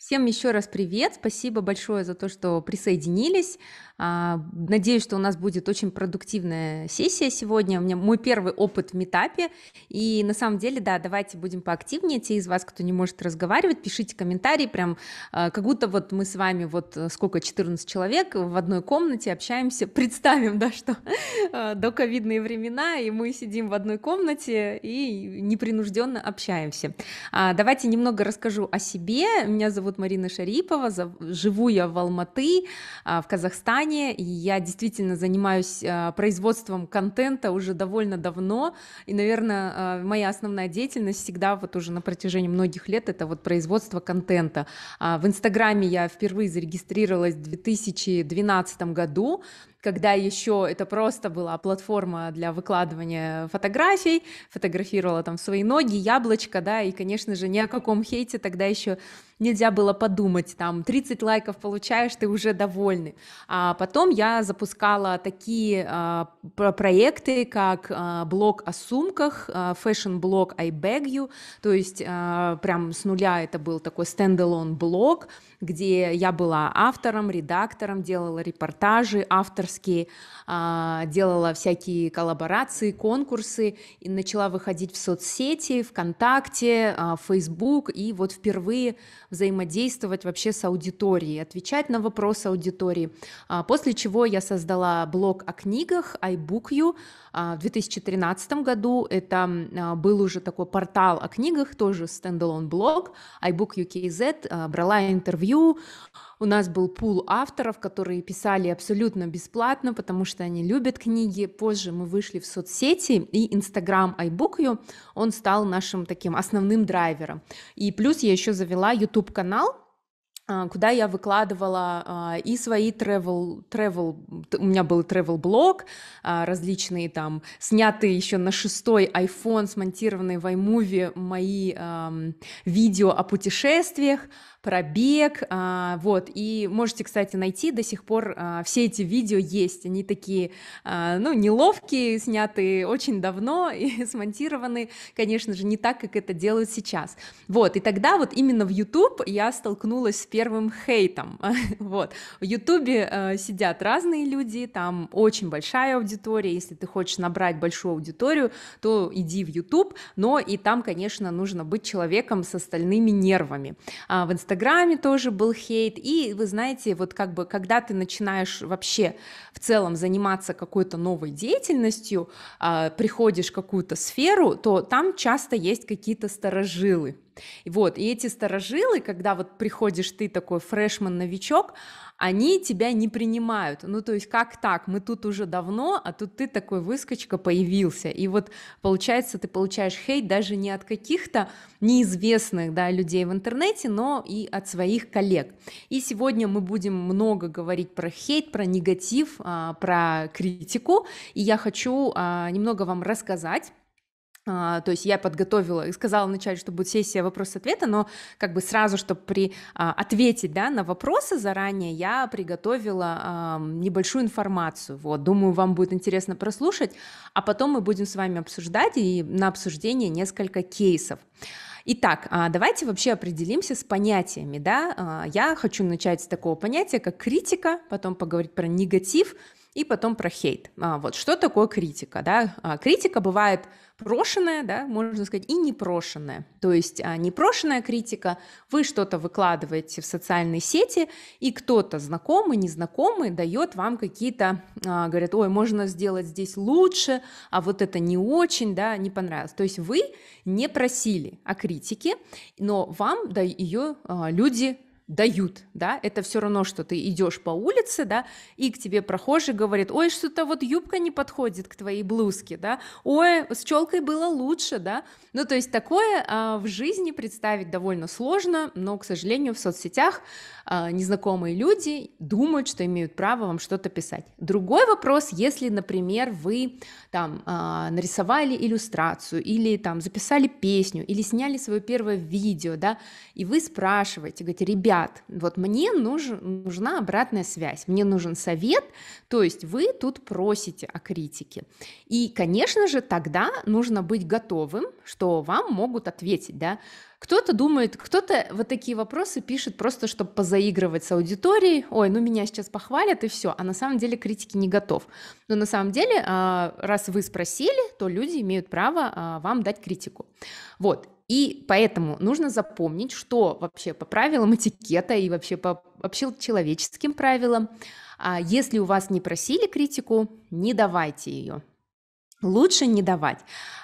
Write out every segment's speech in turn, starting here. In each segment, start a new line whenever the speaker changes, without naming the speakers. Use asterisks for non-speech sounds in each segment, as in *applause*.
Всем еще раз привет, спасибо большое за то, что присоединились. А, надеюсь, что у нас будет очень продуктивная сессия сегодня. У меня мой первый опыт в метапе. И на самом деле, да, давайте будем поактивнее. Те из вас, кто не может разговаривать, пишите комментарии. Прям а, как будто вот мы с вами вот э, сколько, 14 человек в одной комнате общаемся. Представим, *laughs* да, что э, до ковидные времена, и мы сидим в одной комнате и непринужденно общаемся. А, давайте немного расскажу о себе. Меня зовут зовут Марина Шарипова, живу я в Алматы, а, в Казахстане, и я действительно занимаюсь а, производством контента уже довольно давно, и, наверное, а, моя основная деятельность всегда вот уже на протяжении многих лет это вот производство контента. В Инстаграме я впервые зарегистрировалась в 2012 году, когда еще это просто была платформа для выкладывания фотографий, фотографировала там свои ноги, яблочко, да, и, конечно же, ни о каком хейте тогда еще нельзя было подумать, там 30 лайков получаешь, ты уже довольный. А потом я запускала такие а, проекты, как а, блог о сумках, а, фэшн-блог I Beg You, то есть а, прям с нуля это был такой стендалон блог, где я была автором, редактором, делала репортажи авторские, а, делала всякие коллаборации, конкурсы, и начала выходить в соцсети, ВКонтакте, а, Facebook, и вот впервые взаимодействовать вообще с аудиторией, отвечать на вопросы аудитории. А, после чего я создала блог о книгах, iBookU, а, в 2013 году это а, был уже такой портал о книгах, тоже стендалон блог, iBook UKZ, а, брала интервью, у нас был пул авторов, которые писали абсолютно бесплатно, потому что они любят книги. Позже мы вышли в соцсети, и Instagram iBook он стал нашим таким основным драйвером. И плюс я еще завела YouTube-канал, а, куда я выкладывала а, и свои travel, travel у меня был travel блог а, различные там, снятые еще на шестой iPhone, смонтированные в iMovie мои видео о путешествиях, Пробег, а, вот, и можете, кстати, найти, до сих пор а, все эти видео есть, они такие, а, ну, неловкие, сняты очень давно *laughs* и смонтированы, конечно же, не так, как это делают сейчас, вот, и тогда вот именно в YouTube я столкнулась с первым хейтом, *laughs* вот, в YouTube э, сидят разные люди, там очень большая аудитория, если ты хочешь набрать большую аудиторию, то иди в YouTube, но и там, конечно, нужно быть человеком с остальными нервами, в Инстаграме Инстаграме тоже был хейт, и вы знаете, вот как бы, когда ты начинаешь вообще в целом заниматься какой-то новой деятельностью, э, приходишь в какую-то сферу, то там часто есть какие-то старожилы, вот, и эти старожилы, когда вот приходишь ты такой фрешман-новичок, они тебя не принимают. Ну, то есть, как так? Мы тут уже давно, а тут ты такой выскочка появился. И вот, получается, ты получаешь хейт даже не от каких-то неизвестных да, людей в интернете, но и от своих коллег. И сегодня мы будем много говорить про хейт, про негатив, а, про критику. И я хочу а, немного вам рассказать а, то есть я подготовила и сказала вначале, что будет сессия вопрос-ответа, но как бы сразу, чтобы при, а, ответить да, на вопросы заранее, я приготовила э, небольшую информацию. Вот, думаю, вам будет интересно прослушать, а потом мы будем с вами обсуждать и на обсуждение несколько кейсов. Итак, а, давайте вообще определимся с понятиями. Да? Я хочу начать с такого понятия, как критика, потом поговорить про негатив – и потом про хейт. А, вот что такое критика, да? А, критика бывает прошенная, да, можно сказать, и непрошенная. То есть а, непрошенная критика, вы что-то выкладываете в социальные сети, и кто-то знакомый, незнакомый дает вам какие-то, а, говорят, ой, можно сделать здесь лучше, а вот это не очень, да, не понравилось. То есть вы не просили о критике, но вам да, ее а, люди дают, да, это все равно, что ты идешь по улице, да, и к тебе прохожий говорит, ой, что-то вот юбка не подходит к твоей блузке, да, ой, с челкой было лучше, да, ну, то есть такое а, в жизни представить довольно сложно, но, к сожалению, в соцсетях а, незнакомые люди думают, что имеют право вам что-то писать. Другой вопрос, если, например, вы там а, нарисовали иллюстрацию или там записали песню или сняли свое первое видео, да, и вы спрашиваете, говорите, ребят, брат, вот мне нужен, нужна обратная связь, мне нужен совет, то есть вы тут просите о критике. И, конечно же, тогда нужно быть готовым, что вам могут ответить, да, кто-то думает, кто-то вот такие вопросы пишет просто, чтобы позаигрывать с аудиторией. Ой, ну меня сейчас похвалят и все. А на самом деле критики не готов. Но на самом деле, а, раз вы спросили, то люди имеют право а, вам дать критику. Вот. И поэтому нужно запомнить, что вообще по правилам этикета и вообще по общечеловеческим правилам, а если у вас не просили критику, не давайте ее лучше не давать,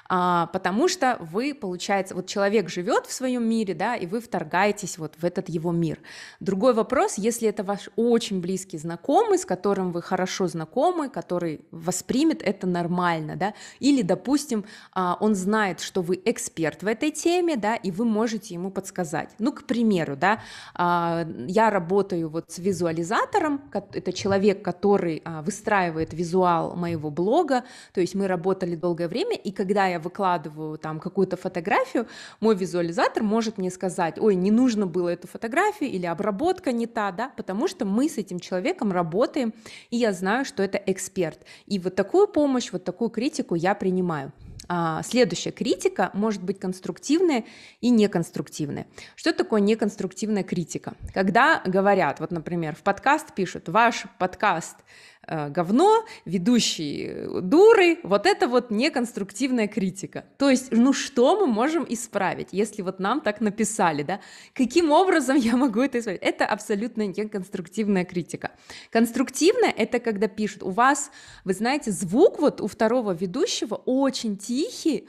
а, потому что вы, получается, вот человек живет в своем мире, да, и вы вторгаетесь вот в этот его мир. Другой вопрос, если это ваш очень близкий знакомый, с которым вы хорошо знакомы, который воспримет это нормально, да, или, допустим, а, он знает, что вы эксперт в этой теме, да, и вы можете ему подсказать. Ну, к примеру, да, а, я работаю вот с визуализатором, это человек, который а, выстраивает визуал моего блога, то есть мы работаем работали долгое время, и когда я выкладываю там какую-то фотографию, мой визуализатор может мне сказать, ой, не нужно было эту фотографию или обработка не та, да, потому что мы с этим человеком работаем, и я знаю, что это эксперт. И вот такую помощь, вот такую критику я принимаю. А, следующая критика может быть конструктивная и неконструктивная. Что такое неконструктивная критика? Когда говорят, вот, например, в подкаст пишут, ваш подкаст Э, говно, ведущие э, дуры, вот это вот неконструктивная критика. То есть, ну что мы можем исправить, если вот нам так написали, да? Каким образом *laughs* я могу это исправить? Это абсолютно неконструктивная критика. Конструктивная — это когда пишут, у вас, вы знаете, звук вот у второго ведущего очень тихий,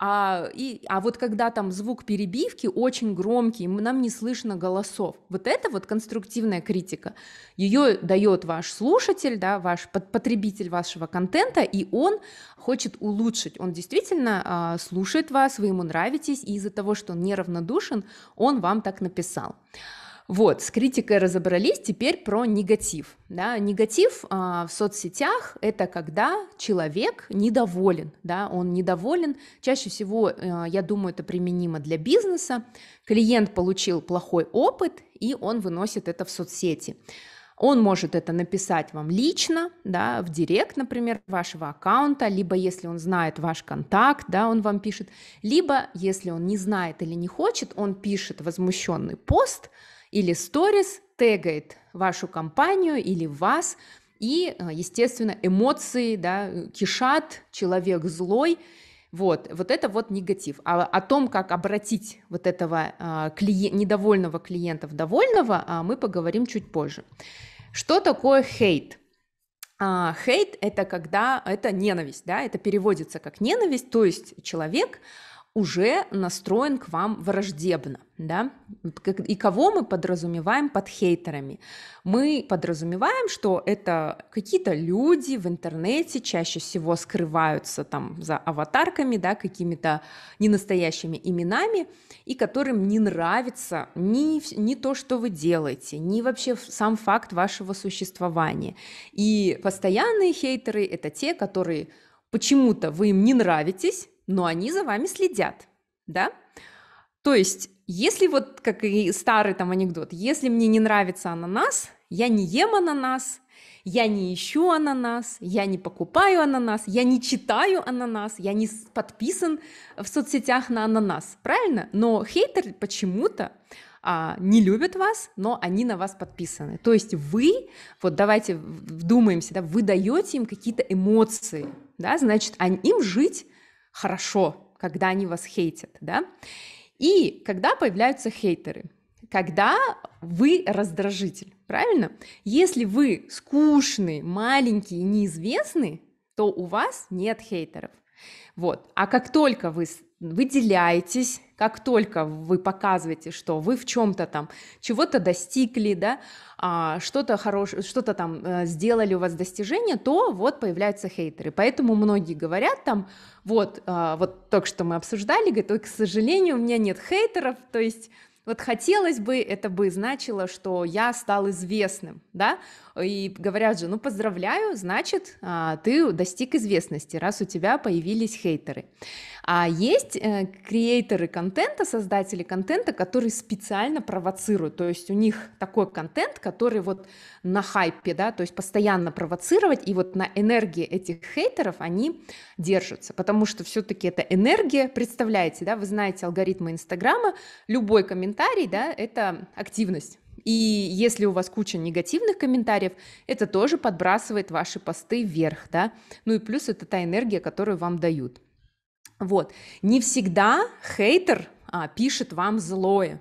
а, и, а вот когда там звук перебивки очень громкий, нам не слышно голосов. Вот это вот конструктивная критика. Ее дает ваш слушатель, да, ваш потребитель вашего контента, и он хочет улучшить. Он действительно а, слушает вас, вы ему нравитесь, и из-за того, что он неравнодушен, он вам так написал. Вот, с критикой разобрались, теперь про негатив. Да, негатив а, в соцсетях – это когда человек недоволен, да, он недоволен. Чаще всего, а, я думаю, это применимо для бизнеса. Клиент получил плохой опыт, и он выносит это в соцсети. Он может это написать вам лично, да, в директ, например, вашего аккаунта, либо если он знает ваш контакт, да, он вам пишет, либо если он не знает или не хочет, он пишет возмущенный пост – или сторис тегает вашу компанию или вас, и, э, естественно, эмоции, да, кишат, человек злой, вот, вот это вот негатив. А о том, как обратить вот этого а, э, клиент, недовольного клиента в довольного, а, мы поговорим чуть позже. Что такое хейт? А, хейт это когда это ненависть, да, это переводится как ненависть, то есть человек уже настроен к вам враждебно, да? И кого мы подразумеваем под хейтерами? Мы подразумеваем, что это какие-то люди в интернете чаще всего скрываются там за аватарками, да, какими-то ненастоящими именами, и которым не нравится ни, ни то, что вы делаете, ни вообще сам факт вашего существования. И постоянные хейтеры — это те, которые почему-то вы им не нравитесь, но они за вами следят, да? То есть, если вот, как и старый там анекдот, если мне не нравится ананас, я не ем ананас, я не ищу ананас, я не покупаю ананас, я не читаю ананас, я не подписан в соцсетях на ананас, правильно? Но хейтеры почему-то а, не любят вас, но они на вас подписаны. То есть вы, вот давайте вдумаемся, да, вы даете им какие-то эмоции, да, значит, им жить хорошо, когда они вас хейтят, да? И когда появляются хейтеры, когда вы раздражитель, правильно? Если вы скучный, маленький, неизвестный, то у вас нет хейтеров. Вот. А как только вы выделяетесь, как только вы показываете, что вы в чем-то там чего-то достигли, да, а, что-то хорошее, что-то там э, сделали у вас достижение, то вот появляются хейтеры. Поэтому многие говорят там, вот, а, вот только что мы обсуждали, говорят, к сожалению, у меня нет хейтеров, то есть вот хотелось бы, это бы значило, что я стал известным, да, и говорят же, ну поздравляю, значит, а, ты достиг известности, раз у тебя появились хейтеры. А есть э, креаторы контента, создатели контента, которые специально провоцируют, то есть у них такой контент, который вот на хайпе, да, то есть постоянно провоцировать, и вот на энергии этих хейтеров они держатся, потому что все-таки это энергия, представляете, да, вы знаете алгоритмы Инстаграма, любой комментарий комментарий, да, это активность. И если у вас куча негативных комментариев, это тоже подбрасывает ваши посты вверх, да. Ну и плюс это та энергия, которую вам дают. Вот. Не всегда хейтер а, пишет вам злое.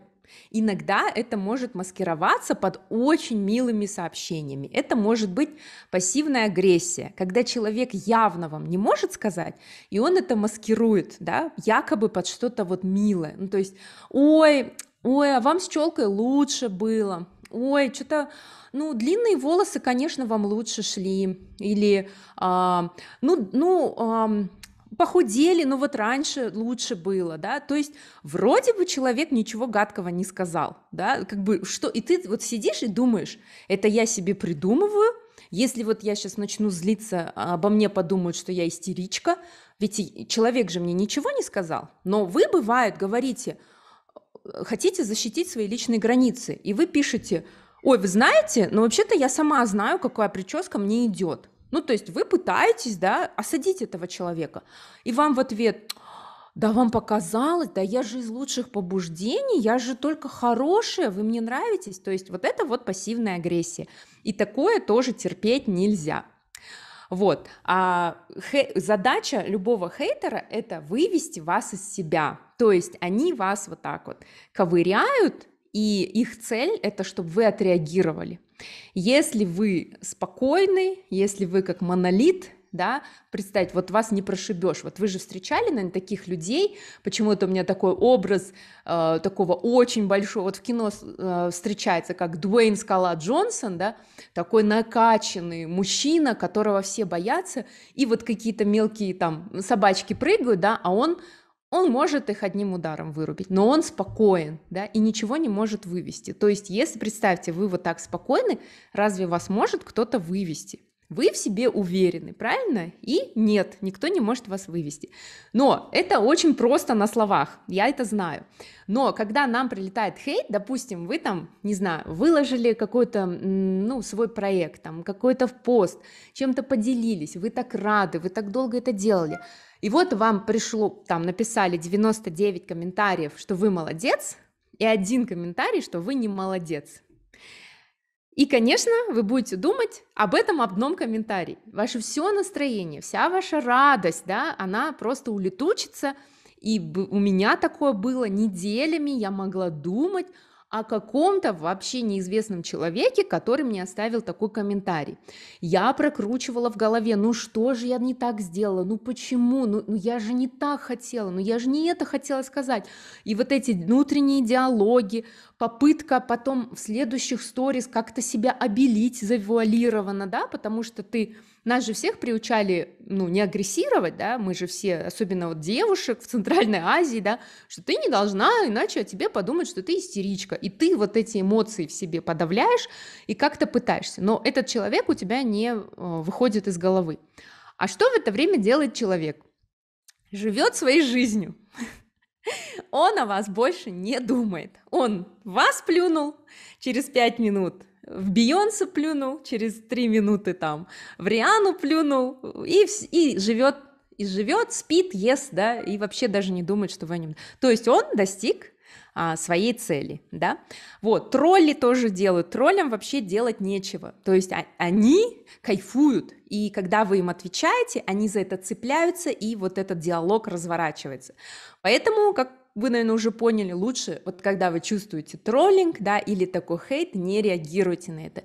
Иногда это может маскироваться под очень милыми сообщениями. Это может быть пассивная агрессия, когда человек явно вам не может сказать, и он это маскирует, да, якобы под что-то вот милое. Ну, то есть, ой, ой, а вам с челкой лучше было, ой, что-то, ну, длинные волосы, конечно, вам лучше шли, или, а, ну, ну, а, похудели, но вот раньше лучше было, да, то есть вроде бы человек ничего гадкого не сказал, да, как бы что, и ты вот сидишь и думаешь, это я себе придумываю, если вот я сейчас начну злиться, а, обо мне подумают, что я истеричка, ведь человек же мне ничего не сказал, но вы, бывает, говорите, хотите защитить свои личные границы, и вы пишете, ой, вы знаете, но вообще-то я сама знаю, какая прическа мне идет. Ну, то есть вы пытаетесь, да, осадить этого человека, и вам в ответ, да вам показалось, да я же из лучших побуждений, я же только хорошая, вы мне нравитесь. То есть вот это вот пассивная агрессия. И такое тоже терпеть нельзя. Вот. А задача любого хейтера — это вывести вас из себя. То есть они вас вот так вот ковыряют, и их цель — это чтобы вы отреагировали. Если вы спокойны, если вы как монолит, да, представить, вот вас не прошибешь, вот вы же встречали, наверное, таких людей, почему-то у меня такой образ э, такого очень большого, вот в кино э, встречается, как Дуэйн Скала Джонсон, да, такой накачанный мужчина, которого все боятся, и вот какие-то мелкие там собачки прыгают, да, а он он может их одним ударом вырубить, но он спокоен, да, и ничего не может вывести. То есть, если, представьте, вы вот так спокойны, разве вас может кто-то вывести? Вы в себе уверены, правильно? И нет, никто не может вас вывести. Но это очень просто на словах, я это знаю. Но когда нам прилетает хейт, допустим, вы там, не знаю, выложили какой-то, ну, свой проект, там, какой-то в пост, чем-то поделились, вы так рады, вы так долго это делали. И вот вам пришло, там, написали 99 комментариев, что вы молодец, и один комментарий, что вы не молодец. И, конечно, вы будете думать об этом одном комментарии. Ваше все настроение, вся ваша радость, да, она просто улетучится. И у меня такое было неделями, я могла думать о каком-то вообще неизвестном человеке, который мне оставил такой комментарий. Я прокручивала в голове, ну что же я не так сделала, ну почему, ну, ну я же не так хотела, ну я же не это хотела сказать. И вот эти внутренние диалоги, попытка потом в следующих сторис как-то себя обелить завуалированно, да, потому что ты нас же всех приучали, ну, не агрессировать, да, мы же все, особенно вот девушек в Центральной Азии, да, что ты не должна, иначе о тебе подумают, что ты истеричка, и ты вот эти эмоции в себе подавляешь и как-то пытаешься, но этот человек у тебя не э, выходит из головы. А что в это время делает человек? Живет своей жизнью. *laughs* Он о вас больше не думает. Он вас плюнул через пять минут, в Бейонсе плюнул через три минуты там, в Риану плюнул и, и живет и живет, спит, ест, да, и вообще даже не думает, что вы о нем. То есть он достиг а, своей цели, да. Вот, тролли тоже делают, троллям вообще делать нечего, то есть а, они кайфуют, и когда вы им отвечаете, они за это цепляются, и вот этот диалог разворачивается. Поэтому, как вы, наверное, уже поняли лучше, вот когда вы чувствуете троллинг, да, или такой хейт, не реагируйте на это.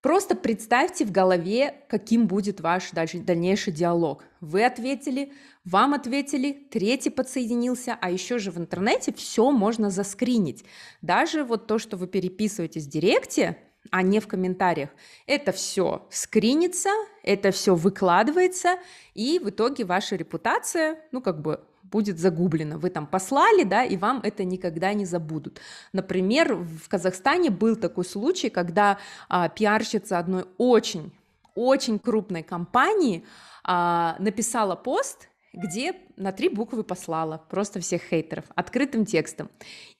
Просто представьте в голове, каким будет ваш дальнейший диалог. Вы ответили, вам ответили, третий подсоединился, а еще же в интернете все можно заскринить. Даже вот то, что вы переписываетесь в директе, а не в комментариях, это все скринится, это все выкладывается, и в итоге ваша репутация, ну как бы будет загублено. Вы там послали, да, и вам это никогда не забудут. Например, в Казахстане был такой случай, когда а, пиарщица одной очень, очень крупной компании а, написала пост, где на три буквы послала просто всех хейтеров открытым текстом.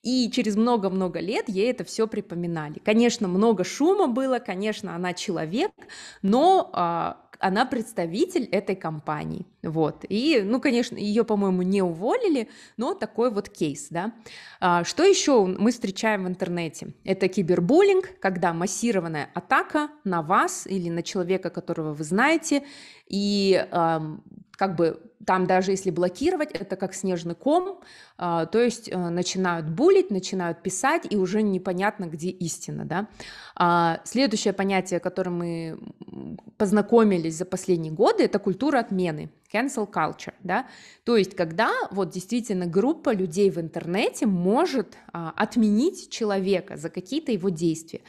И через много-много лет ей это все припоминали. Конечно, много шума было, конечно, она человек, но а, она представитель этой компании, вот, и, ну, конечно, ее, по-моему, не уволили, но такой вот кейс, да. А, что еще мы встречаем в интернете? Это кибербуллинг, когда массированная атака на вас или на человека, которого вы знаете, и как бы там даже если блокировать, это как снежный ком, а, то есть э, начинают булить, начинают писать, и уже непонятно, где истина, да. А, следующее понятие, которым мы познакомились за последние годы, это культура отмены, cancel culture, да, то есть когда вот действительно группа людей в интернете может а, отменить человека за какие-то его действия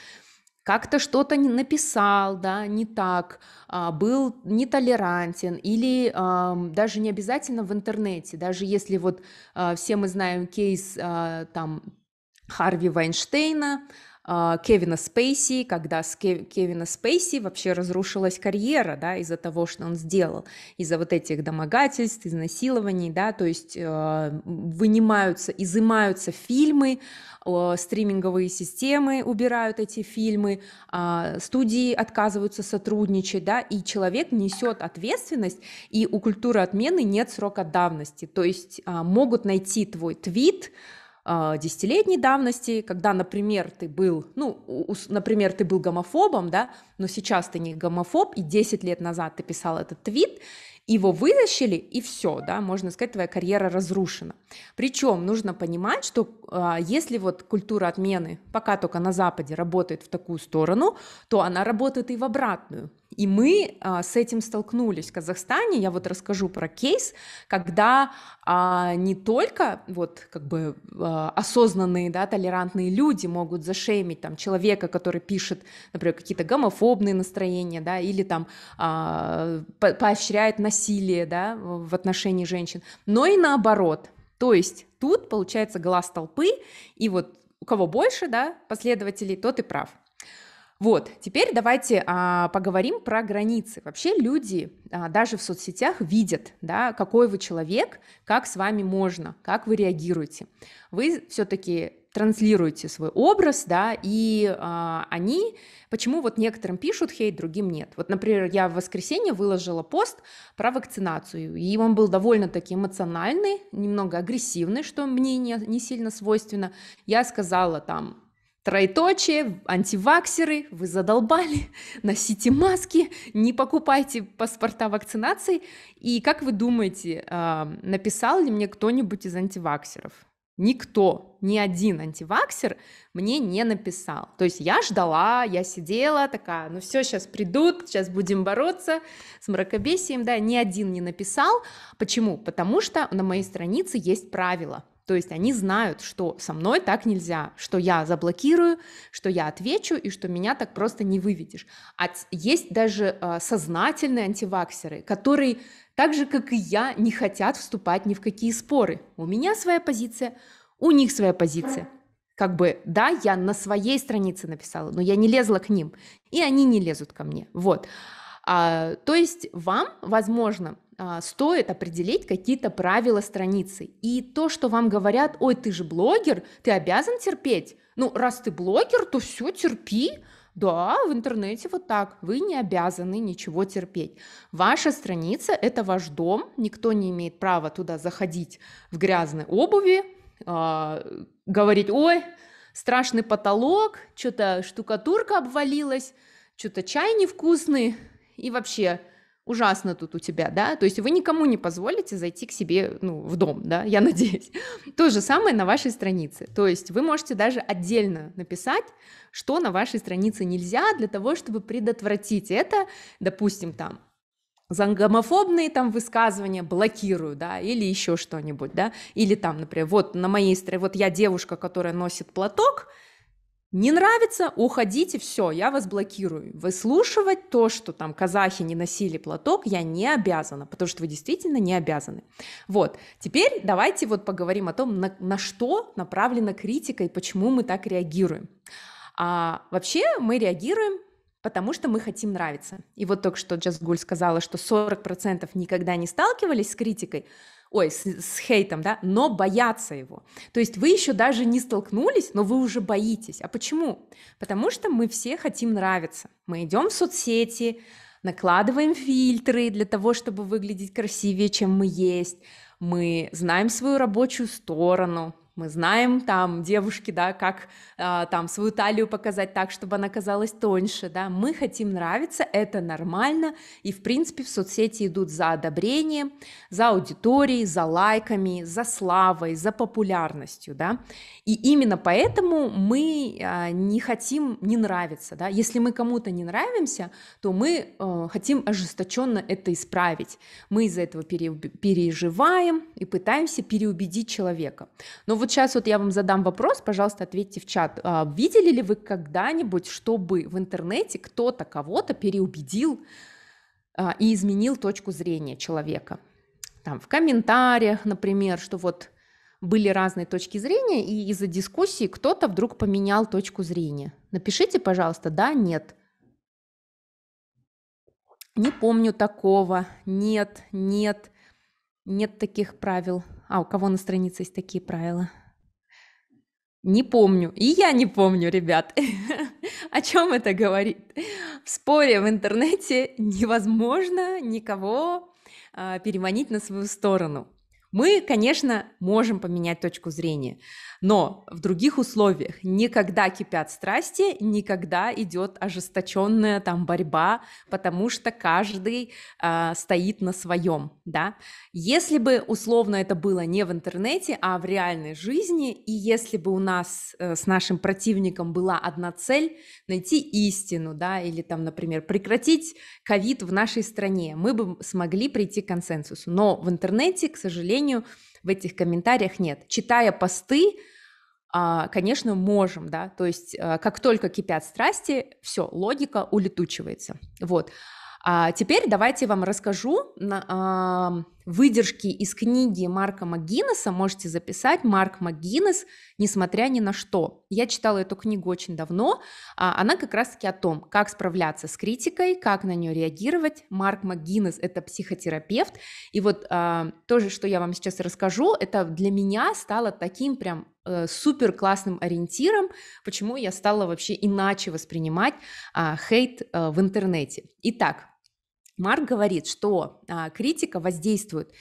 как-то что-то написал, да, не так, а, был нетолерантен, или даже не обязательно в интернете, даже если вот а, все мы знаем кейс а, там Харви Вайнштейна, а, Кевина Спейси, когда с Кевина Спейси вообще разрушилась карьера, да, из-за того, что он сделал, из-за вот этих домогательств, изнасилований, да, то есть э, вынимаются, изымаются фильмы, стриминговые системы убирают эти фильмы, а, студии отказываются сотрудничать, да, и человек несет ответственность, и у культуры отмены нет срока давности, то есть а, могут найти твой твит, а, десятилетней давности, когда, например, ты был, ну, например, ты был гомофобом, да, но сейчас ты не гомофоб, и 10 лет назад ты писал этот твит, его вытащили, и все, да, можно сказать, твоя карьера разрушена. Причем нужно понимать, что э, если вот культура отмены пока только на Западе работает в такую сторону, то она работает и в обратную. И мы а, с этим столкнулись в Казахстане. Я вот расскажу про кейс, когда а, не только вот как бы а, осознанные, да, толерантные люди могут зашемить там человека, который пишет, например, какие-то гомофобные настроения, да, или там а, по поощряет насилие, да, в отношении женщин, но и наоборот. То есть тут получается глаз толпы, и вот у кого больше, да, последователей, тот и прав. Вот, теперь давайте а, поговорим про границы. Вообще люди а, даже в соцсетях видят, да, какой вы человек, как с вами можно, как вы реагируете. Вы все-таки транслируете свой образ, да, и э, они, почему вот некоторым пишут хейт, другим нет. Вот, например, я в воскресенье выложила пост про вакцинацию, и он был довольно-таки эмоциональный, немного агрессивный, что мне не, не сильно свойственно. Я сказала там, Троеточие, антиваксеры, вы задолбали, *laughs* носите маски, не покупайте паспорта вакцинации. И как вы думаете, а, написал ли мне кто-нибудь из антиваксеров? Никто, ни один антиваксер мне не написал. То есть я ждала, я сидела такая, ну все, сейчас придут, сейчас будем бороться с мракобесием, да, ни один не написал. Почему? Потому что на моей странице есть правила – то есть они знают, что со мной так нельзя, что я заблокирую, что я отвечу и что меня так просто не выведешь. А есть даже а, сознательные антиваксеры, которые так же, как и я, не хотят вступать ни в какие споры. У меня своя позиция, у них своя позиция. Как бы, да, я на своей странице написала, но я не лезла к ним, и они не лезут ко мне. Вот. А, то есть вам, возможно, а, стоит определить какие-то правила страницы. И то, что вам говорят, ой, ты же блогер, ты обязан терпеть. Ну, раз ты блогер, то все, терпи. Да, в интернете вот так. Вы не обязаны ничего терпеть. Ваша страница – это ваш дом. Никто не имеет права туда заходить в грязной обуви, э, говорить, ой, страшный потолок, что-то штукатурка обвалилась, что-то чай невкусный и вообще – ужасно тут у тебя, да, то есть вы никому не позволите зайти к себе, ну, в дом, да, я *laughs* надеюсь. То же самое на вашей странице, то есть вы можете даже отдельно написать, что на вашей странице нельзя для того, чтобы предотвратить это, допустим, там, за там высказывания блокирую, да, или еще что-нибудь, да, или там, например, вот на моей странице, вот я девушка, которая носит платок, не нравится, уходите, все, я вас блокирую. Выслушивать то, что там казахи не носили платок, я не обязана, потому что вы действительно не обязаны. Вот, теперь давайте вот поговорим о том, на, на что направлена критика и почему мы так реагируем. А, вообще мы реагируем потому что мы хотим нравиться. И вот только что Джазгуль сказала, что 40% никогда не сталкивались с критикой, ой, с, с хейтом, да, но боятся его. То есть вы еще даже не столкнулись, но вы уже боитесь. А почему? Потому что мы все хотим нравиться. Мы идем в соцсети, накладываем фильтры для того, чтобы выглядеть красивее, чем мы есть. Мы знаем свою рабочую сторону, мы знаем там девушки, да, как э, там свою талию показать так, чтобы она казалась тоньше, да, мы хотим нравиться, это нормально, и в принципе в соцсети идут за одобрением, за аудиторией, за лайками, за славой, за популярностью, да, и именно поэтому мы э, не хотим не нравиться, да, если мы кому-то не нравимся, то мы э, хотим ожесточенно это исправить, мы из-за этого пере переживаем и пытаемся переубедить человека, но вот вот сейчас вот я вам задам вопрос, пожалуйста, ответьте в чат. А, видели ли вы когда-нибудь, чтобы в интернете кто-то кого-то переубедил а, и изменил точку зрения человека? Там в комментариях, например, что вот были разные точки зрения, и из-за дискуссии кто-то вдруг поменял точку зрения. Напишите, пожалуйста, да, нет. Не помню такого, нет, нет, нет таких правил. А у кого на странице есть такие правила? Не помню. И я не помню, ребят. *laughs* О чем это говорит? В споре в интернете невозможно никого а, переманить на свою сторону. Мы, конечно, можем поменять точку зрения. Но в других условиях никогда кипят страсти, никогда идет ожесточенная там борьба, потому что каждый э, стоит на своем, да. Если бы условно это было не в интернете, а в реальной жизни, и если бы у нас э, с нашим противником была одна цель найти истину, да, или там, например, прекратить ковид в нашей стране, мы бы смогли прийти к консенсусу. Но в интернете, к сожалению, в этих комментариях нет. Читая посты, а, конечно, можем, да, то есть а, как только кипят страсти, все, логика улетучивается, вот. А теперь давайте вам расскажу на, а, выдержки из книги Марка Магинеса. Можете записать Марк Магинес, несмотря ни на что. Я читала эту книгу очень давно. А, она как раз-таки о том, как справляться с критикой, как на нее реагировать. Марк Магинес – это психотерапевт. И вот а, то же, что я вам сейчас расскажу, это для меня стало таким прям Э, супер классным ориентиром, почему я стала вообще иначе воспринимать а, хейт э, в интернете. Итак, Марк говорит, что а, критика воздействует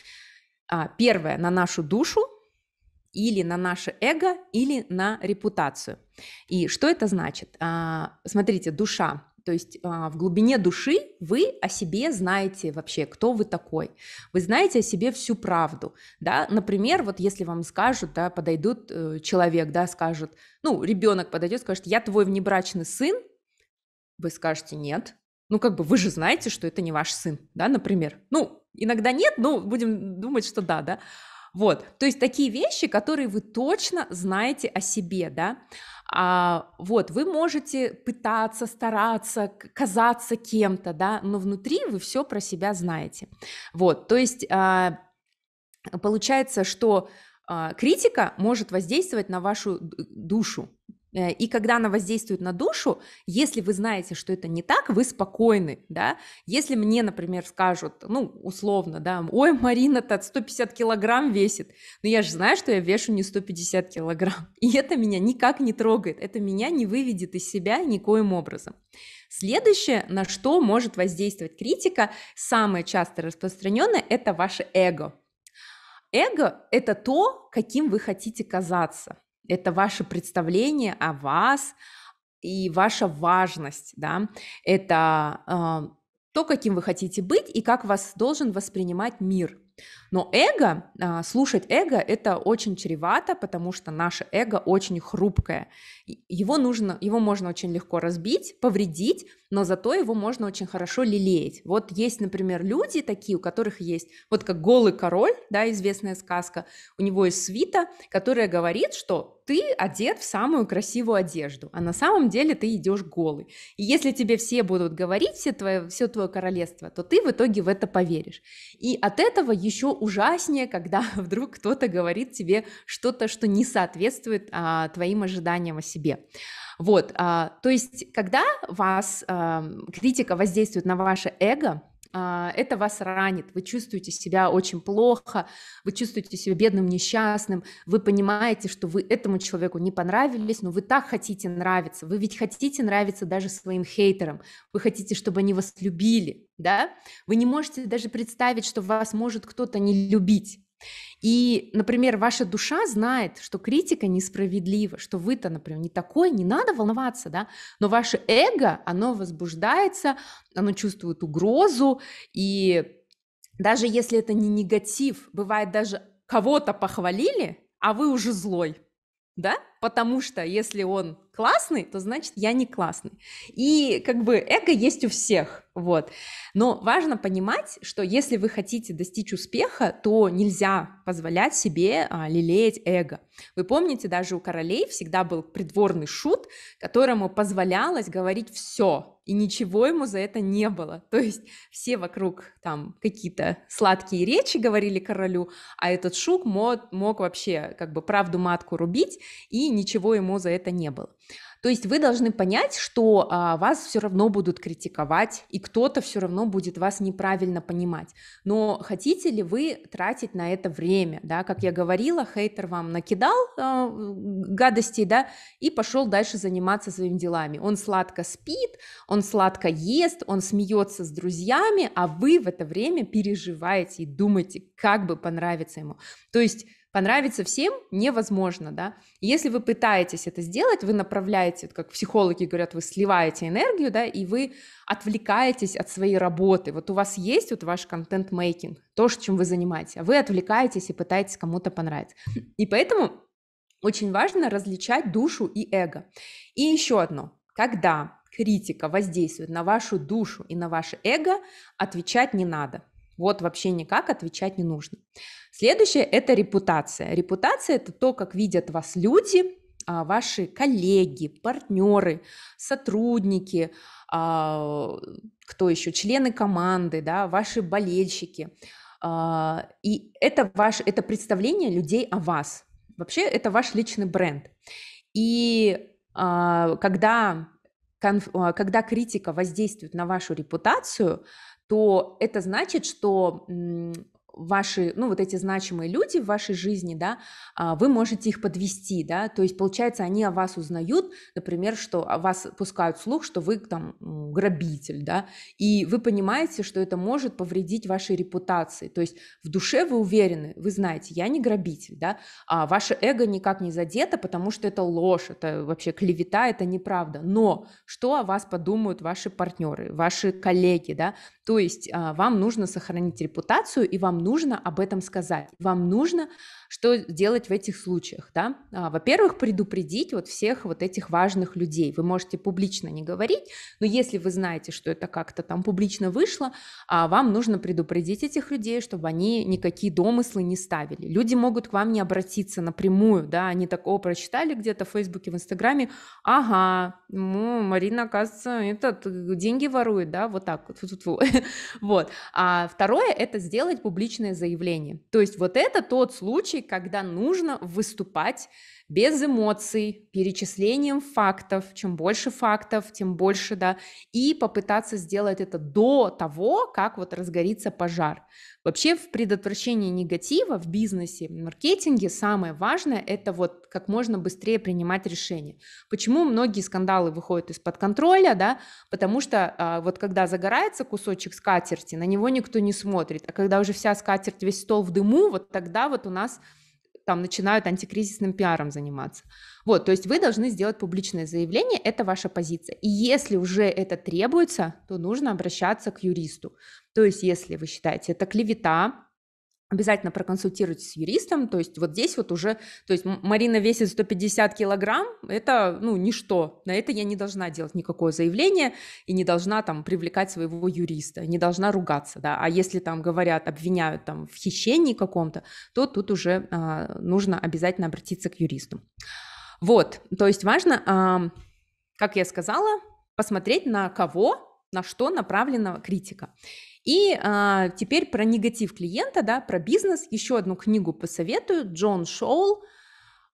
а, первое на нашу душу, или на наше эго, или на репутацию. И что это значит? Смотрите, душа то есть а, в глубине души вы о себе знаете вообще, кто вы такой. Вы знаете о себе всю правду, да. Например, вот если вам скажут, да, подойдут э, человек, да, скажет, ну, ребенок подойдет, скажет, я твой внебрачный сын, вы скажете нет. Ну, как бы вы же знаете, что это не ваш сын, да, например. Ну, иногда нет, но будем думать, что да, да. Вот, то есть такие вещи, которые вы точно знаете о себе, да, а, вот, вы можете пытаться, стараться, казаться кем-то, да, но внутри вы все про себя знаете, вот, то есть а, получается, что а, критика может воздействовать на вашу душу Э, и когда она воздействует на душу, если вы знаете, что это не так, вы спокойны, да. Если мне, например, скажут, ну, условно, да, ой, Марина, то 150 килограмм весит, но я же знаю, что я вешу не 150 килограмм, *laughs* и это меня никак не трогает, это меня не выведет из себя никоим образом. Следующее, на что может воздействовать критика, самое часто распространенное, это ваше эго. Эго – это то, каким вы хотите казаться – это ваше представление о вас и ваша важность, да, это э, то, каким вы хотите быть и как вас должен воспринимать мир. Но эго, э, слушать эго, это очень чревато, потому что наше эго очень хрупкое. Его нужно, его можно очень легко разбить, повредить, но зато его можно очень хорошо лелеять. Вот есть, например, люди такие, у которых есть, вот как голый король, да, известная сказка, у него есть свита, которая говорит, что ты одет в самую красивую одежду, а на самом деле ты идешь голый. И если тебе все будут говорить, все твое, все твое королевство, то ты в итоге в это поверишь. И от этого еще ужаснее, когда *laughs* вдруг кто-то говорит тебе что-то, что не соответствует а, твоим ожиданиям о себе. Вот, а, то есть, когда вас а, критика воздействует на ваше эго, а, это вас ранит, вы чувствуете себя очень плохо, вы чувствуете себя бедным, несчастным, вы понимаете, что вы этому человеку не понравились, но вы так хотите нравиться, вы ведь хотите нравиться даже своим хейтерам, вы хотите, чтобы они вас любили, да? Вы не можете даже представить, что вас может кто-то не любить, и, например, ваша душа знает, что критика несправедлива, что вы-то, например, не такой, не надо волноваться, да, но ваше эго, оно возбуждается, оно чувствует угрозу, и даже если это не негатив, бывает даже кого-то похвалили, а вы уже злой, да? потому что если он классный, то значит я не классный. И как бы эго есть у всех, вот. Но важно понимать, что если вы хотите достичь успеха, то нельзя позволять себе а, лелеять эго. Вы помните, даже у королей всегда был придворный шут, которому позволялось говорить все, и ничего ему за это не было. То есть все вокруг там какие-то сладкие речи говорили королю, а этот шут мог, мог вообще как бы правду матку рубить и ничего ему за это не было. То есть вы должны понять, что а, вас все равно будут критиковать, и кто-то все равно будет вас неправильно понимать. Но хотите ли вы тратить на это время? Да? Как я говорила, хейтер вам накидал а, гадостей, да, и пошел дальше заниматься своими делами. Он сладко спит, он сладко ест, он смеется с друзьями, а вы в это время переживаете и думаете, как бы понравится ему. То есть понравиться всем невозможно, да. Если вы пытаетесь это сделать, вы направляете, как психологи говорят, вы сливаете энергию, да, и вы отвлекаетесь от своей работы. Вот у вас есть вот ваш контент-мейкинг, то, чем вы занимаетесь, а вы отвлекаетесь и пытаетесь кому-то понравиться. И поэтому очень важно различать душу и эго. И еще одно. Когда критика воздействует на вашу душу и на ваше эго, отвечать не надо. Вот вообще никак отвечать не нужно. Следующее – это репутация. Репутация – это то, как видят вас люди, а, ваши коллеги, партнеры, сотрудники, а, кто еще, члены команды, да, ваши болельщики. А, и это, ваш, это представление людей о вас. Вообще это ваш личный бренд. И когда, когда критика воздействует на вашу репутацию, то это значит, что ваши, ну, вот эти значимые люди в вашей жизни, да, а, вы можете их подвести, да, то есть, получается, они о вас узнают, например, что о вас пускают слух, что вы там грабитель, да, и вы понимаете, что это может повредить вашей репутации, то есть в душе вы уверены, вы знаете, я не грабитель, да, а ваше эго никак не задето, потому что это ложь, это вообще клевета, это неправда, но что о вас подумают ваши партнеры, ваши коллеги, да, то есть а, вам нужно сохранить репутацию, и вам нужно нужно об этом сказать. Вам нужно что делать в этих случаях? Да? А, во-первых, предупредить вот всех вот этих важных людей. Вы можете публично не говорить, но если вы знаете, что это как-то там публично вышло, а вам нужно предупредить этих людей, чтобы они никакие домыслы не ставили. Люди могут к вам не обратиться напрямую, да, они такого прочитали где-то в Фейсбуке, в Инстаграме, ага, ну, Марина, оказывается, этот э, деньги ворует, да, вот так вот. *laughs* Вот. А второе – это сделать публичное заявление. То есть вот это тот случай, случай, когда нужно выступать без эмоций, перечислением фактов. Чем больше фактов, тем больше, да. И попытаться сделать это до того, как вот разгорится пожар. Вообще в предотвращении негатива в бизнесе, в маркетинге самое важное – это вот как можно быстрее принимать решения. Почему многие скандалы выходят из-под контроля, да? Потому что а, вот когда загорается кусочек скатерти, на него никто не смотрит, а когда уже вся скатерть, весь стол в дыму, вот тогда вот у нас там начинают антикризисным пиаром заниматься. Вот, то есть вы должны сделать публичное заявление, это ваша позиция. И если уже это требуется, то нужно обращаться к юристу. То есть если вы считаете это клевета, обязательно проконсультируйтесь с юристом, то есть вот здесь вот уже, то есть Марина весит 150 килограмм, это, ну, ничто, на это я не должна делать никакое заявление и не должна там привлекать своего юриста, не должна ругаться, да, а если там говорят, обвиняют там в хищении каком-то, то тут уже а, нужно обязательно обратиться к юристу. Вот, то есть важно, а, как я сказала, посмотреть на кого, на что направлена критика. И а, теперь про негатив клиента, да, про бизнес. Еще одну книгу посоветую. Джон Шоул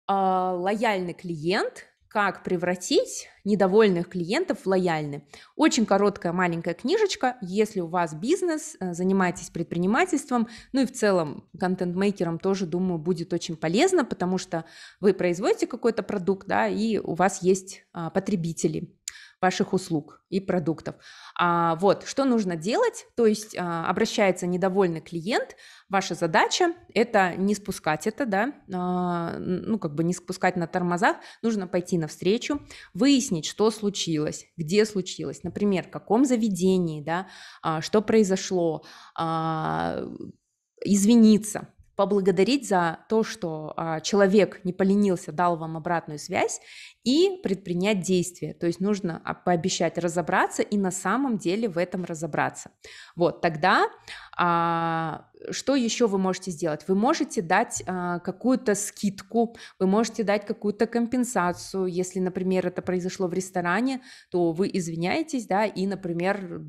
а, «Лояльный клиент. Как превратить недовольных клиентов в лояльны». Очень короткая маленькая книжечка. Если у вас бизнес, э, занимаетесь предпринимательством, ну и в целом контент-мейкерам тоже, думаю, будет очень полезно, потому что вы производите какой-то продукт, да, и у вас есть а, потребители ваших услуг и продуктов. А, вот, что нужно делать, то есть а, обращается недовольный клиент, ваша задача это не спускать это, да, а, ну как бы не спускать на тормозах, нужно пойти навстречу, выяснить, что случилось, где случилось, например, в каком заведении, да, а, что произошло, а, извиниться, поблагодарить за то, что а, человек не поленился, дал вам обратную связь, и предпринять действия. То есть нужно а, пообещать разобраться и на самом деле в этом разобраться. Вот, тогда а, что еще вы можете сделать? Вы можете дать а, какую-то скидку, вы можете дать какую-то компенсацию. Если, например, это произошло в ресторане, то вы извиняетесь, да, и, например,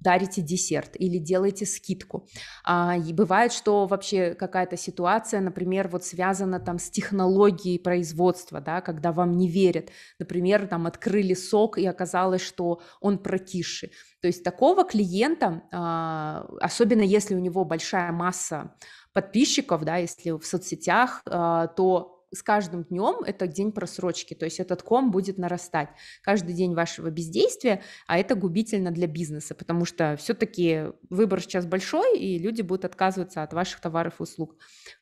дарите десерт или делаете скидку. А, и бывает, что вообще какая-то ситуация, например, вот связана там с технологией производства, да, когда вам не верят. Например, там открыли сок и оказалось, что он прокисший. То есть такого клиента, а, особенно если у него большая масса подписчиков, да, если в соцсетях, а, то с каждым днем это день просрочки, то есть этот ком будет нарастать. Каждый день вашего бездействия, а это губительно для бизнеса, потому что все-таки выбор сейчас большой, и люди будут отказываться от ваших товаров и услуг.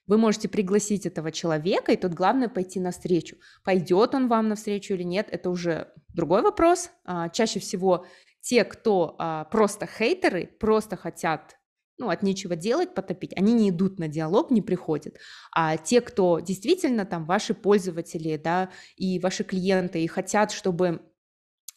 Вы можете пригласить этого человека, и тут главное пойти навстречу. Пойдет он вам навстречу или нет, это уже другой вопрос. А, чаще всего те, кто а, просто хейтеры, просто хотят ну, от нечего делать, потопить, они не идут на диалог, не приходят. А те, кто действительно там ваши пользователи, да, и ваши клиенты, и хотят, чтобы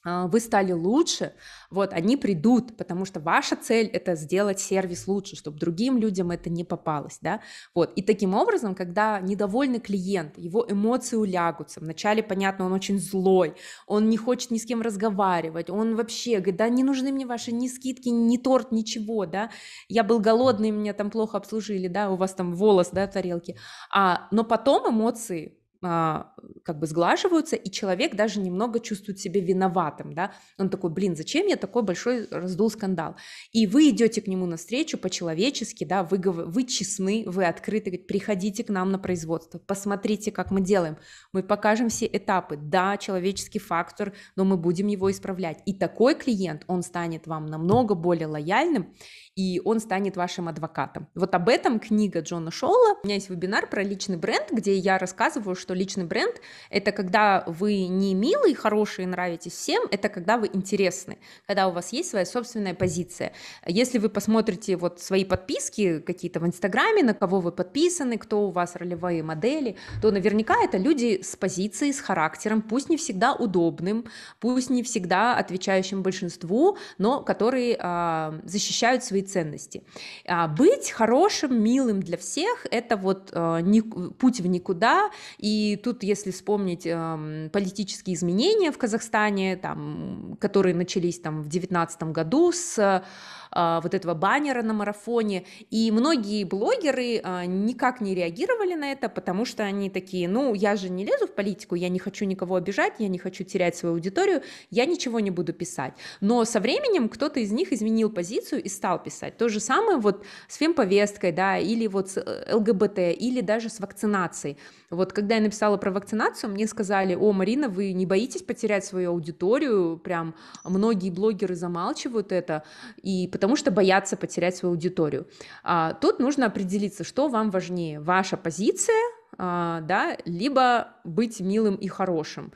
а, вы стали лучше, вот, они придут, потому что ваша цель – это сделать сервис лучше, чтобы другим людям это не попалось, да, вот, и таким образом, когда недовольный клиент, его эмоции улягутся, вначале, понятно, он очень злой, он не хочет ни с кем разговаривать, он вообще говорит, да, не нужны мне ваши ни скидки, ни торт, ничего, да, я был голодный, меня там плохо обслужили, да, у вас там волос, да, тарелки, а, но потом эмоции а, как бы сглаживаются, и человек даже немного чувствует себя виноватым, да, он такой, блин, зачем я такой большой раздул скандал, и вы идете к нему навстречу по-человечески, да, вы, вы честны, вы открыты, говорит, приходите к нам на производство, посмотрите, как мы делаем, мы покажем все этапы, да, человеческий фактор, но мы будем его исправлять, и такой клиент, он станет вам намного более лояльным, и он станет вашим адвокатом. Вот об этом книга Джона Шоула. У меня есть вебинар про личный бренд, где я рассказываю, что личный бренд — это когда вы не милый, хороший, нравитесь всем, это когда вы интересны, когда у вас есть своя собственная позиция. Если вы посмотрите вот свои подписки какие-то в Инстаграме, на кого вы подписаны, кто у вас ролевые модели, то наверняка это люди с позицией, с характером, пусть не всегда удобным, пусть не всегда отвечающим большинству, но которые э, защищают свои ценности. А быть хорошим, милым для всех – это вот э, не, путь в никуда. И тут, если вспомнить эм, политические изменения в Казахстане, там, которые начались там в 19 году с а, вот этого баннера на марафоне, и многие блогеры а, никак не реагировали на это, потому что они такие, ну, я же не лезу в политику, я не хочу никого обижать, я не хочу терять свою аудиторию, я ничего не буду писать. Но со временем кто-то из них изменил позицию и стал писать. То же самое вот с фемповесткой, да, или вот с э, ЛГБТ, или даже с вакцинацией. Вот когда я написала про вакцинацию, мне сказали, о, Марина, вы не боитесь потерять свою аудиторию, прям многие блогеры замалчивают это, и потому что боятся потерять свою аудиторию. А, тут нужно определиться, что вам важнее, ваша позиция, а, да, либо быть милым и хорошим.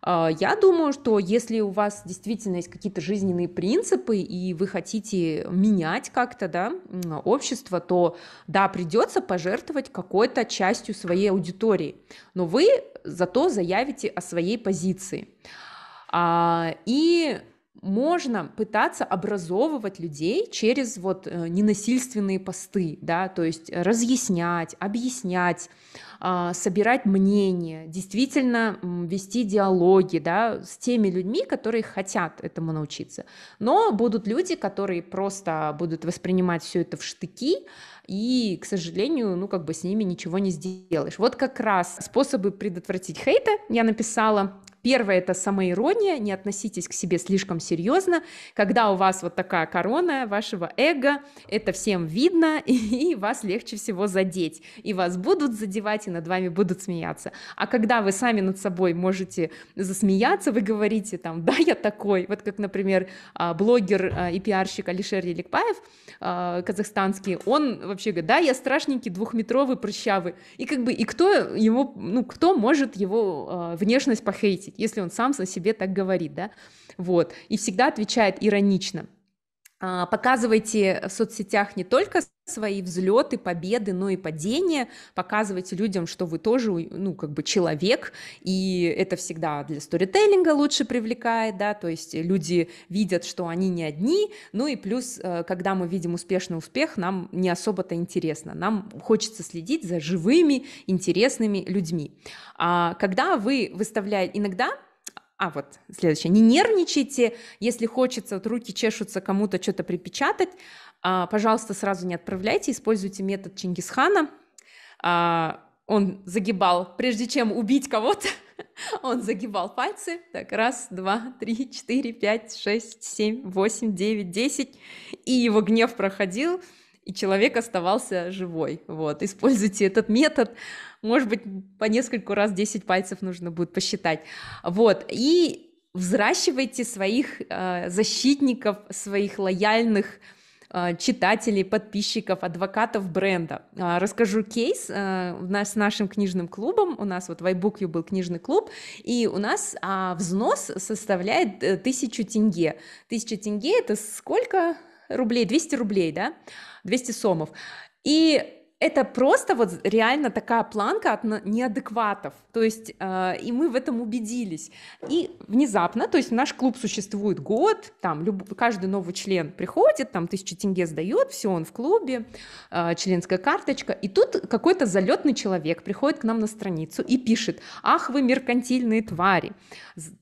А, я думаю, что если у вас действительно есть какие-то жизненные принципы и вы хотите менять как-то да, общество, то да, придется пожертвовать какой-то частью своей аудитории, но вы зато заявите о своей позиции. А, и можно пытаться образовывать людей через вот э, ненасильственные посты, да, то есть разъяснять, объяснять, а, собирать мнения, действительно вести диалоги да, с теми людьми, которые хотят этому научиться. Но будут люди, которые просто будут воспринимать все это в штыки, и, к сожалению, ну как бы с ними ничего не сделаешь. Вот как раз способы предотвратить хейта я написала Первое – это самоирония, не относитесь к себе слишком серьезно. Когда у вас вот такая корона вашего эго, это всем видно, *laughs* и, вас легче всего задеть. И вас будут задевать, и над вами будут смеяться. А когда вы сами над собой можете засмеяться, вы говорите там, да, я такой. Вот как, например, а, блогер а, и пиарщик Алишер Еликпаев, а, казахстанский, он вообще говорит, да, я страшненький, двухметровый, прыщавый. И как бы, и кто его, ну, кто может его внешность похейтить? если он сам за себе так говорит, да, вот, и всегда отвечает иронично – а, показывайте в соцсетях не только свои взлеты, победы, но и падения. Показывайте людям, что вы тоже, ну, как бы человек, и это всегда для сторителлинга лучше привлекает, да, то есть люди видят, что они не одни, ну и плюс, э, когда мы видим успешный успех, нам не особо-то интересно, нам хочется следить за живыми, интересными людьми. А когда вы выставляете, иногда а вот следующее. Не нервничайте, если хочется, вот руки чешутся кому-то что-то припечатать, а, пожалуйста, сразу не отправляйте, используйте метод Чингисхана. А, он загибал, прежде чем убить кого-то, *laughs* он загибал пальцы. Так, раз, два, три, четыре, пять, шесть, семь, восемь, девять, десять. И его гнев проходил, и человек оставался живой. Вот, используйте этот метод может быть, по нескольку раз 10 пальцев нужно будет посчитать. Вот, и взращивайте своих э, защитников, своих лояльных э, читателей, подписчиков, адвокатов бренда. Э, расскажу кейс э, у нас, с нашим книжным клубом. У нас вот в iBookU был книжный клуб, и у нас а, взнос составляет э, 1000 тенге. 1000 тенге – это сколько рублей? 200 рублей, да? 200 сомов. И это просто вот реально такая планка от неадекватов. То есть, э, и мы в этом убедились. И внезапно, то есть наш клуб существует год, там люб... каждый новый член приходит, там тысяча тенге сдает, все, он в клубе, э, членская карточка. И тут какой-то залетный человек приходит к нам на страницу и пишет, ах вы меркантильные твари,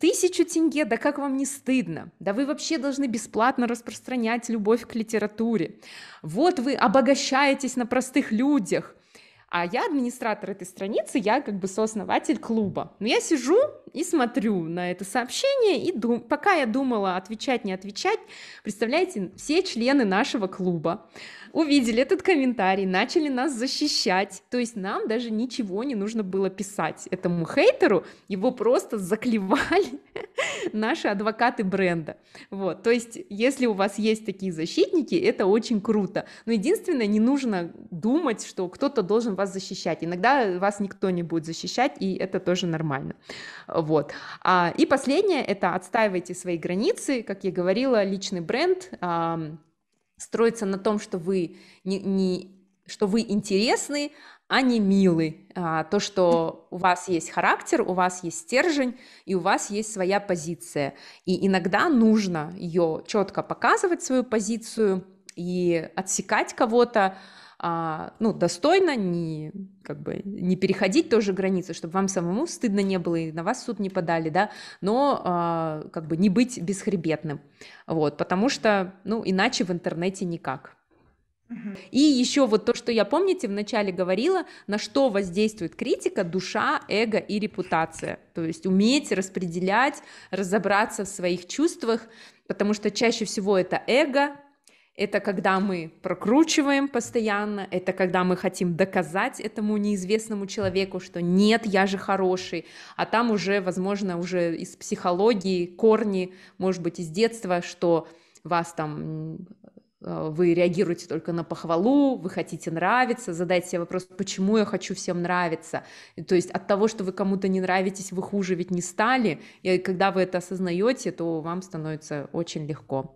тысячу тенге, да как вам не стыдно, да вы вообще должны бесплатно распространять любовь к литературе вот вы обогащаетесь на простых людях. А я администратор этой страницы, я как бы сооснователь клуба. Но я сижу, и смотрю на это сообщение, и дум... пока я думала отвечать, не отвечать, представляете, все члены нашего клуба увидели этот комментарий, начали нас защищать, то есть нам даже ничего не нужно было писать этому хейтеру, его просто заклевали *laughs* наши адвокаты бренда, вот, то есть если у вас есть такие защитники, это очень круто, но единственное, не нужно думать, что кто-то должен вас защищать, иногда вас никто не будет защищать, и это тоже нормально, вот. А, и последнее – это отстаивайте свои границы. Как я говорила, личный бренд а, строится на том, что вы, не, не, что вы интересны, а не милы. А, то, что у вас есть характер, у вас есть стержень, и у вас есть своя позиция. И иногда нужно ее четко показывать, свою позицию, и отсекать кого-то, а, ну, достойно, не, как бы, не переходить тоже границы, чтобы вам самому стыдно не было и на вас суд не подали, да, но а, как бы не быть бесхребетным, вот, потому что, ну, иначе в интернете никак. И еще вот то, что я, помните, вначале говорила, на что воздействует критика, душа, эго и репутация. То есть уметь распределять, разобраться в своих чувствах, потому что чаще всего это эго, это когда мы прокручиваем постоянно, это когда мы хотим доказать этому неизвестному человеку, что нет, я же хороший, а там уже, возможно, уже из психологии, корни, может быть, из детства, что вас там э, вы реагируете только на похвалу, вы хотите нравиться, задайте себе вопрос, почему я хочу всем нравиться. То есть от того, что вы кому-то не нравитесь, вы хуже ведь не стали. И когда вы это осознаете, то вам становится очень легко.